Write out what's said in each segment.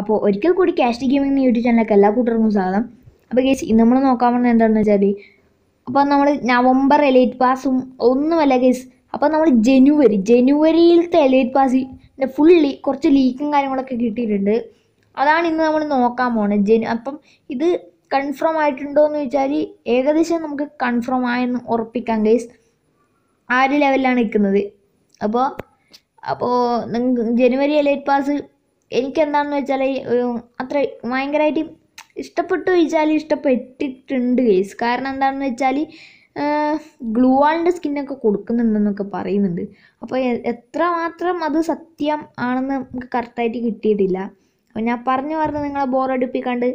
അപ്പോൾ ഒരിക്കൽ കൂടി കാസ്റ്റി ഗെയിമിംഗ് യൂട്യൂബ് ചാനലിലേക്ക് എല്ലാ കൂട്ടർക്കും സ്വാഗതം അപ്പോൾ കേസ് നമ്മൾ നോക്കാൻ പറഞ്ഞാൽ എന്താണെന്ന് വെച്ചാൽ അപ്പോൾ നമ്മൾ നവംബർ എലൈറ്റ് പാസും ഒന്നുമല്ല കേസ് അപ്പോൾ നമ്മൾ ജനുവരി ജനുവരിയിലത്തെ എലൈറ്റ് പാസിൻ്റെ ഫുള്ളി കുറച്ച് ലീക്കും കാര്യങ്ങളൊക്കെ കിട്ടിയിട്ടുണ്ട് അതാണ് ഇന്ന് നമ്മൾ നോക്കാൻ പോകുന്നത് ജനു അപ്പം ഇത് കൺഫേം ആയിട്ടുണ്ടോ എന്ന് വെച്ചാൽ ഏകദേശം നമുക്ക് കൺഫേം ആയെന്ന് ഉറപ്പിക്കാം കേസ് ആ ഒരു ലെവലിലാണ് നിൽക്കുന്നത് അപ്പോൾ അപ്പോൾ ജനുവരി എലൈറ്റ് പാസ് എനിക്കെന്താണെന്ന് വെച്ചാൽ അത്ര ഭയങ്കരമായിട്ട് ഇഷ്ടപ്പെട്ടു ചോദിച്ചാൽ ഇഷ്ടപ്പെട്ടിട്ടുണ്ട് കേസ് കാരണം എന്താണെന്ന് വെച്ചാൽ ഗ്ലൂ ആളിൻ്റെ സ്കിന്നൊക്കെ കൊടുക്കുന്നുണ്ടെന്നൊക്കെ പറയുന്നുണ്ട് അപ്പോൾ എത്ര മാത്രം അത് സത്യം ആണെന്ന് നമുക്ക് കറക്റ്റായിട്ട് കിട്ടിയിട്ടില്ല അപ്പോൾ ഞാൻ പറഞ്ഞു പറഞ്ഞ് നിങ്ങളെ ബോറടിപ്പിക്കാണ്ട്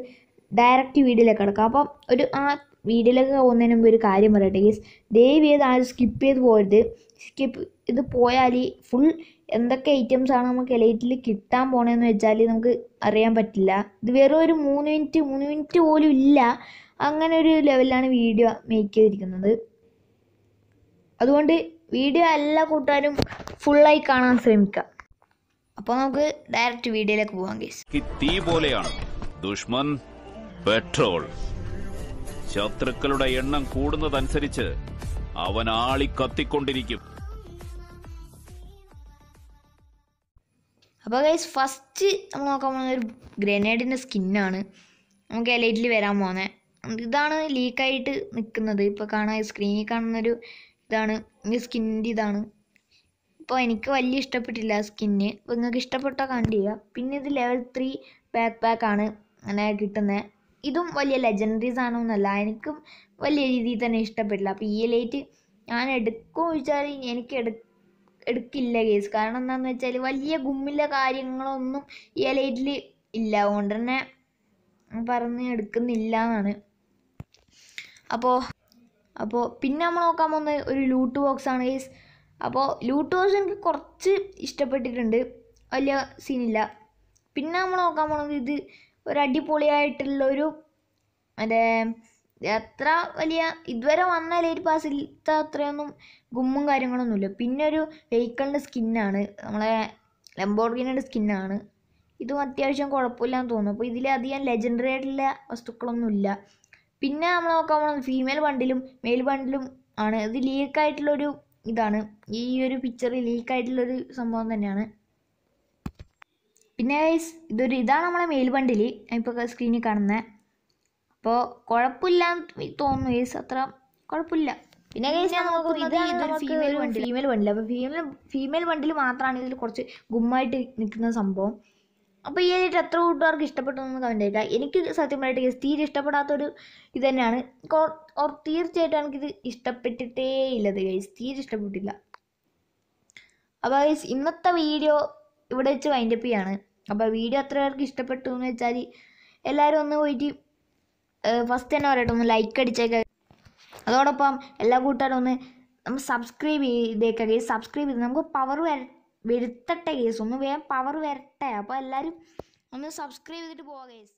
ഡയറക്റ്റ് വീഡിയോയിലേക്ക് കിടക്കാം അപ്പം ഒരു ആ വീഡിയോയിലേക്ക് പോകുന്നതിന് മുമ്പ് ഒരു കാര്യം പറയട്ടെ ഗേസ് ദയവ് ചെയ്ത് ആരും സ്കിപ്പ് ചെയ്ത് പോരുത് സ്കിപ്പ് ഇത് പോയാൽ ഫുൾ എന്തൊക്കെ ഐറ്റംസ് ആണ് നമുക്ക് എലൈറ്റിൽ കിട്ടാൻ പോണതെന്ന് വെച്ചാൽ നമുക്ക് അറിയാൻ പറ്റില്ല ഇത് വെറും ഒരു മൂന്ന് മിനിറ്റ് മൂന്ന് മിനിറ്റ് പോലും ഇല്ല അങ്ങനെ ഒരു ലെവലിലാണ് വീഡിയോ മേക്ക് ചെയ്തിരിക്കുന്നത് അതുകൊണ്ട് വീഡിയോ എല്ലാ കൂട്ടുകാരും ഫുള്ളായി കാണാൻ ശ്രമിക്കാം അപ്പോൾ നമുക്ക് ഡയറക്റ്റ് വീഡിയോയിലേക്ക് പോകാം കേസ് തീ പോലെയാണ് ദുഷ്മൻ പെട്രോൾ ശത്രുക്കളുടെ എണ്ണം കൂടുന്നതനുസരിച്ച് അവൻ ആളി കത്തിക്കൊണ്ടിരിക്കും അപ്പോൾ ഗൈസ് ഫസ്റ്റ് നമ്മൾ നോക്കാൻ പോകുന്ന ഒരു ഗ്രനേഡിൻ്റെ സ്കിന്നാണ് നമുക്ക് എലൈറ്റിൽ വരാൻ പോകുന്നത് ഇതാണ് ലീക്കായിട്ട് നിൽക്കുന്നത് ഇപ്പോൾ കാണാൻ സ്ക്രീനിൽ കാണുന്നൊരു ഇതാണ് ഈ സ്കിന്നിൻ്റെ ഇതാണ് ഇപ്പോൾ എനിക്ക് വലിയ ഇഷ്ടപ്പെട്ടില്ല സ്കിന്ന് അപ്പോൾ നിങ്ങൾക്ക് ഇഷ്ടപ്പെട്ടാൽ ചെയ്യുക പിന്നെ ഇത് ലെവൽ ത്രീ ബാക്ക് പാക്ക് ആണ് അങ്ങനെ കിട്ടുന്നത് ഇതും വലിയ ലെജൻഡറി സാധനമൊന്നുമല്ല എനിക്കും വലിയ രീതിയിൽ തന്നെ ഇഷ്ടപ്പെട്ടില്ല അപ്പോൾ ഈ ലൈറ്റ് ഞാൻ എടുക്കുമോ ചോദിച്ചാൽ എനിക്ക് എടുക്ക എടുക്കില്ല കേസ് കാരണം എന്താണെന്ന് വെച്ചാൽ വലിയ ഗുമ്മില്ല കാര്യങ്ങളൊന്നും ഈ എലൈറ്റിൽ ഇല്ല അതുകൊണ്ട് തന്നെ പറഞ്ഞ് എടുക്കുന്നില്ല എന്നാണ് അപ്പോൾ അപ്പോൾ പിന്നെ നമ്മൾ നോക്കാൻ പോകുന്നത് ഒരു ലൂട്ട് ബോക്സ് ആണ് കേസ് അപ്പോൾ ലൂട്ട് ബോക്സ് എനിക്ക് കുറച്ച് ഇഷ്ടപ്പെട്ടിട്ടുണ്ട് വലിയ സീനില്ല പിന്നെ നമ്മൾ നോക്കാൻ പോകുന്നത് ഇത് ഒരു അടിപൊളിയായിട്ടുള്ളൊരു മറ്റേ അത്ര വലിയ ഇതുവരെ വന്ന ലൈറ്റ് പാസിലത്തെ അത്രയൊന്നും ഗുമ്മും കാര്യങ്ങളൊന്നുമില്ല പിന്നെ ഒരു വെഹിക്കിളിൻ്റെ സ്കിന്നാണ് നമ്മളെ ലംബോർഗിനിയുടെ സ്കിന്നാണ് ഇതും അത്യാവശ്യം കുഴപ്പമില്ലാന്ന് തോന്നുന്നു അപ്പോൾ ഇതിൽ അധികം ലെജൻഡറി ആയിട്ടുള്ള വസ്തുക്കളൊന്നുമില്ല പിന്നെ നമ്മൾ നോക്കാൻ പോകുന്നത് ഫീമെയിൽ ബണ്ടിലും മെയിൽ ബണ്ടിലും ആണ് ഇത് ലീക്കായിട്ടുള്ളൊരു ഇതാണ് ഈ ഒരു പിക്ചർ ലീക്കായിട്ടുള്ളൊരു സംഭവം തന്നെയാണ് പിന്നെ ഇതൊരു ഇതാണ് നമ്മളെ മെയിൽ ബണ്ടിൽ ഇപ്പോൾ സ്ക്രീനിൽ കാണുന്നത് അപ്പോൾ കുഴപ്പമില്ല തോന്നുന്നു ഗൈസ് അത്ര കുഴപ്പമില്ല പിന്നെ ഗൈസ് ഞാൻ നോക്കുന്നത് ഇത് ഇതൊരു ഫീമെയിൽ വണ്ടി ഫീമെയിൽ വണ്ടിയില്ല അപ്പോൾ ഫീമെയിൽ ഫീമെയിൽ വണ്ടിയിൽ മാത്രമാണ് ഇതിൽ കുറച്ച് ഗുമ്മായിട്ട് നിൽക്കുന്ന സംഭവം അപ്പോൾ ഈ ആയിട്ട് എത്ര കൂട്ടുകാർക്ക് ഇഷ്ടപ്പെട്ടു എന്ന് കമൻറ്റ് ചെയ്യുക എനിക്ക് സത്യം പറഞ്ഞിട്ട് ഗൈസ് തീരെ ഇഷ്ടപ്പെടാത്തൊരു ഇത് തന്നെയാണ് തീർച്ചയായിട്ടും എനിക്കിത് ഇഷ്ടപ്പെട്ടിട്ടേ ഇല്ലത് ഗൈസ് തീരെ ഇഷ്ടപ്പെട്ടില്ല അപ്പോൾ ഗൈസ് ഇന്നത്തെ വീഡിയോ ഇവിടെ വെച്ച് വൈൻഡപ്പ് ചെയ്യാണ് അപ്പോൾ വീഡിയോ എത്ര പേർക്ക് ഇഷ്ടപ്പെട്ടു എന്ന് വെച്ചാൽ എല്ലാവരും ഒന്ന് പോയിട്ട് ഫസ്റ്റ് തന്നെ പറയട്ടെ ഒന്ന് ലൈക്ക് അടിച്ചേക്ക അതോടൊപ്പം എല്ലാ കൂട്ടുകാരും ഒന്ന് നമ്മൾ സബ്സ്ക്രൈബ് ചെയ്തേക്ക കേസ് സബ്സ്ക്രൈബ് ചെയ്ത് നമുക്ക് പവർ വര വരുത്തട്ടെ കേസ് ഒന്ന് വേഗം പവർ വരട്ടെ അപ്പോൾ എല്ലാവരും ഒന്ന് സബ്സ്ക്രൈബ് ചെയ്തിട്ട് പോവുക കേസ്